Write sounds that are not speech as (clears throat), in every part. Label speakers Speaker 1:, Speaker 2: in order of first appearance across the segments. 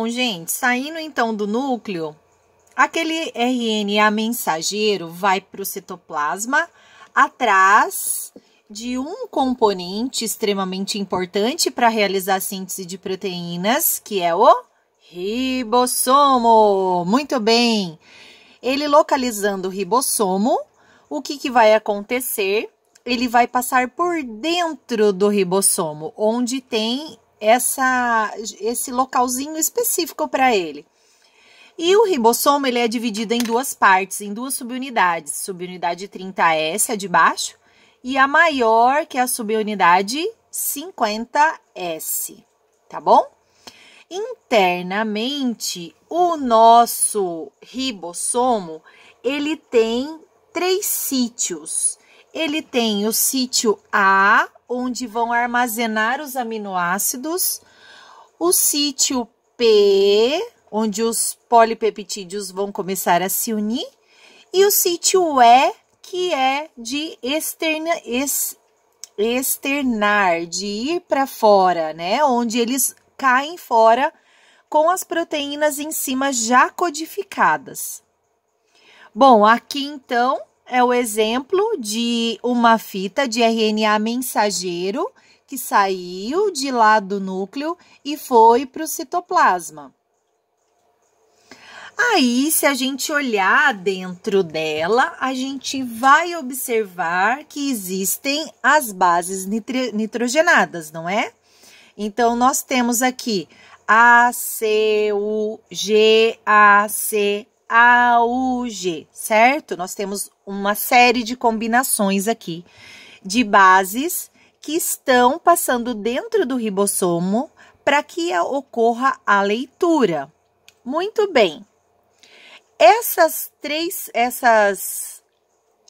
Speaker 1: Bom, gente, saindo então do núcleo, aquele RNA mensageiro vai para o citoplasma atrás de um componente extremamente importante para realizar a síntese de proteínas, que é o ribossomo. Muito bem. Ele localizando o ribossomo, o que, que vai acontecer? Ele vai passar por dentro do ribossomo, onde tem essa, esse localzinho específico para ele. E o ribossomo ele é dividido em duas partes, em duas subunidades. Subunidade 30S, a é de baixo, e a maior, que é a subunidade 50S, tá bom? Internamente, o nosso ribossomo, ele tem três sítios ele tem o sítio A, onde vão armazenar os aminoácidos, o sítio P, onde os polipeptídeos vão começar a se unir, e o sítio E, que é de externa, ex, externar, de ir para fora, né? Onde eles caem fora com as proteínas em cima já codificadas. Bom, aqui então é o exemplo de uma fita de RNA mensageiro que saiu de lá do núcleo e foi para o citoplasma. Aí, se a gente olhar dentro dela, a gente vai observar que existem as bases nitrogenadas, não é? Então, nós temos aqui A, C, U, G, A, C. A, U, G, certo? Nós temos uma série de combinações aqui de bases que estão passando dentro do ribossomo para que ocorra a leitura. Muito bem. Essas três, essas,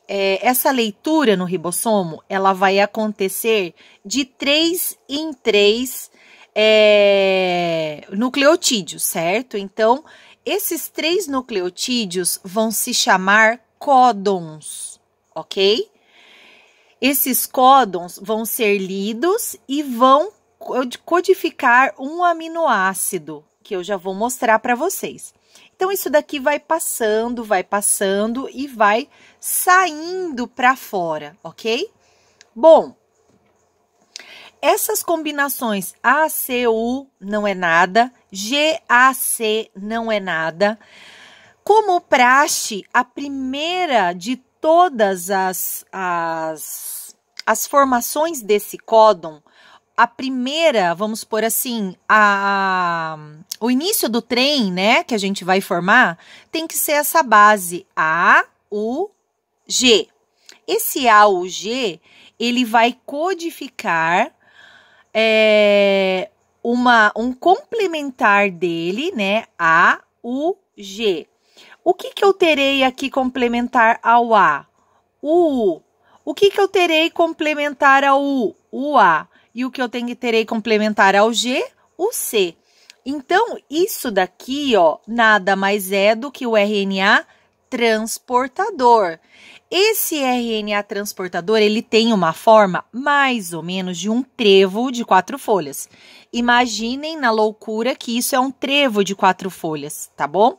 Speaker 1: é, essa leitura no ribossomo, ela vai acontecer de três em três é, nucleotídeos, certo? Então, esses três nucleotídeos vão se chamar códons, ok? Esses códons vão ser lidos e vão codificar um aminoácido, que eu já vou mostrar para vocês. Então, isso daqui vai passando, vai passando e vai saindo para fora, ok? Bom, essas combinações ACU não é nada, GAC não é nada. Como praxe, a primeira de todas as, as, as formações desse códon, a primeira, vamos por assim, a, o início do trem, né, que a gente vai formar, tem que ser essa base A, U, G. Esse A, U, G, ele vai codificar é, uma, um complementar dele, né? A, o, G. O que, que eu terei aqui complementar ao A? O U. O que, que eu terei complementar ao U? O A. E o que eu tenho que terei complementar ao G? O C. Então, isso daqui, ó, nada mais é do que o RNA transportador. Esse RNA transportador, ele tem uma forma mais ou menos de um trevo de quatro folhas. Imaginem na loucura que isso é um trevo de quatro folhas, tá bom?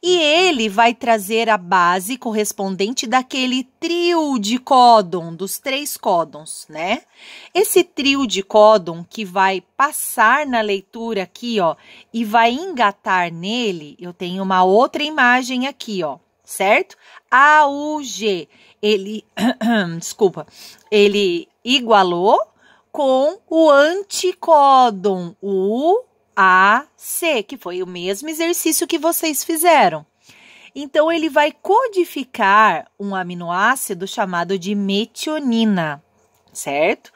Speaker 1: E ele vai trazer a base correspondente daquele trio de códon, dos três códons, né? Esse trio de códon que vai passar na leitura aqui, ó, e vai engatar nele, eu tenho uma outra imagem aqui, ó certo? A G ele, (clears throat) desculpa, ele igualou com o anticódon, o AC, que foi o mesmo exercício que vocês fizeram. Então, ele vai codificar um aminoácido chamado de metionina, certo?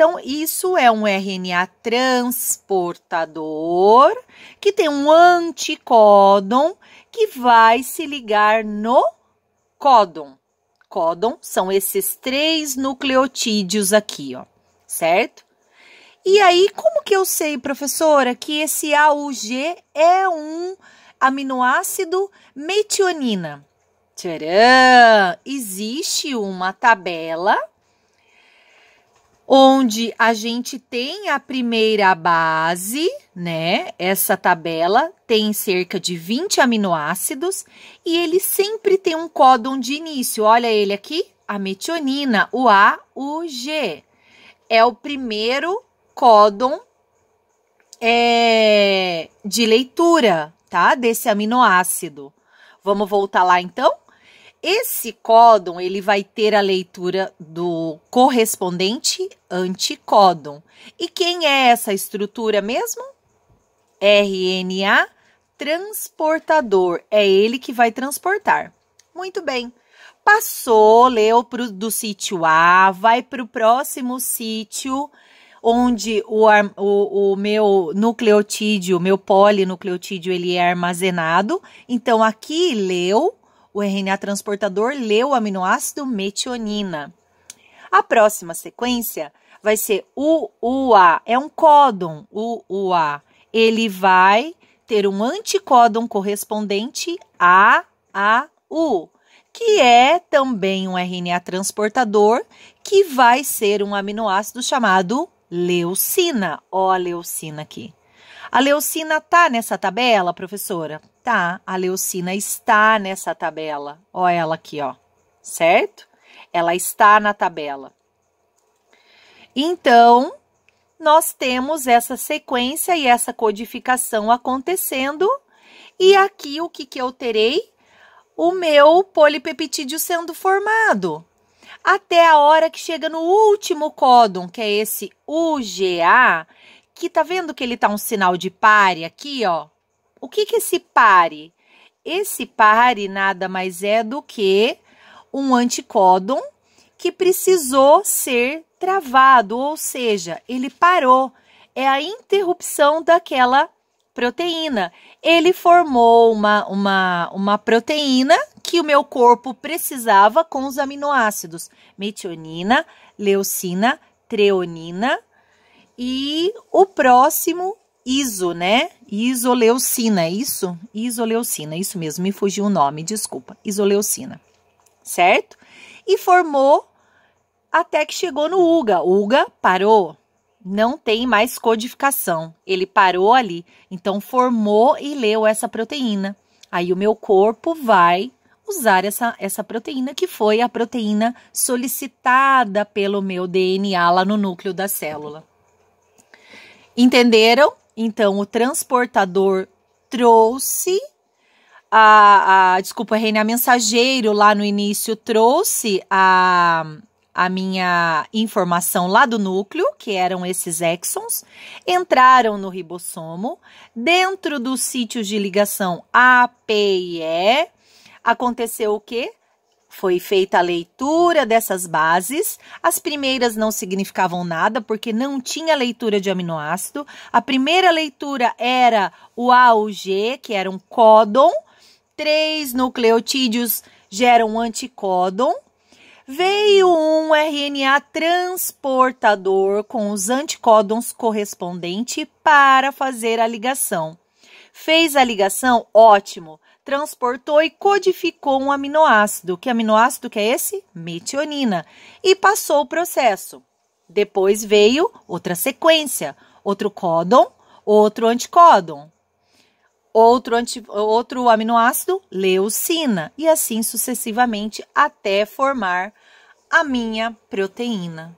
Speaker 1: Então, isso é um RNA transportador que tem um anticódon que vai se ligar no códon. Códon são esses três nucleotídeos aqui, ó, certo? E aí, como que eu sei, professora, que esse AUG é um aminoácido metionina? Tcharam! Existe uma tabela onde a gente tem a primeira base, né? Essa tabela tem cerca de 20 aminoácidos e ele sempre tem um códon de início. Olha ele aqui, a metionina, o A, o G. É o primeiro códon é, de leitura, tá? Desse aminoácido. Vamos voltar lá então? Esse códon ele vai ter a leitura do correspondente anticódon. E quem é essa estrutura mesmo? RNA transportador. É ele que vai transportar. Muito bem. Passou, leu pro, do sítio A, vai para o próximo sítio onde o, o, o, meu nucleotídeo, meu polinucleotídeo, ele é armazenado. Então, aqui leu o RNA transportador leu o aminoácido metionina. A próxima sequência vai ser UUA, é um códon UUA. Ele vai ter um anticódon correspondente a AU, que é também um RNA transportador que vai ser um aminoácido chamado leucina. Ó, a leucina aqui. A leucina tá nessa tabela, professora? tá, a leucina está nessa tabela. Ó ela aqui, ó. Certo? Ela está na tabela. Então, nós temos essa sequência e essa codificação acontecendo. E aqui o que, que eu terei? O meu polipeptídeo sendo formado. Até a hora que chega no último códon, que é esse UGA, que tá vendo que ele tá um sinal de pare aqui, ó? O que, que é esse pare? Esse pare nada mais é do que um anticódon que precisou ser travado, ou seja, ele parou. É a interrupção daquela proteína. Ele formou uma, uma, uma proteína que o meu corpo precisava com os aminoácidos: metionina, leucina, treonina. E o próximo iso, né? Isoleucina, é isso? Isoleucina, é isso mesmo, me fugiu o nome, desculpa. Isoleucina, certo? E formou até que chegou no UGA. O UGA parou, não tem mais codificação. Ele parou ali, então formou e leu essa proteína. Aí o meu corpo vai usar essa, essa proteína, que foi a proteína solicitada pelo meu DNA lá no núcleo da célula. Entenderam? Então, o transportador trouxe a, a desculpa, Reina, a mensageiro lá no início trouxe a, a minha informação lá do núcleo, que eram esses exons, entraram no ribossomo, dentro dos sítios de ligação A, P e E, aconteceu o quê? Foi feita a leitura dessas bases. As primeiras não significavam nada porque não tinha leitura de aminoácido. A primeira leitura era o A ou G, que era um códon. Três nucleotídeos geram um anticódon. Veio um RNA transportador com os anticódons correspondente para fazer a ligação. Fez a ligação? Ótimo! transportou e codificou um aminoácido. Que aminoácido que é esse? Metionina. E passou o processo. Depois veio outra sequência, outro códon, outro anticódon, outro, anti, outro aminoácido, leucina, e assim sucessivamente até formar a minha proteína.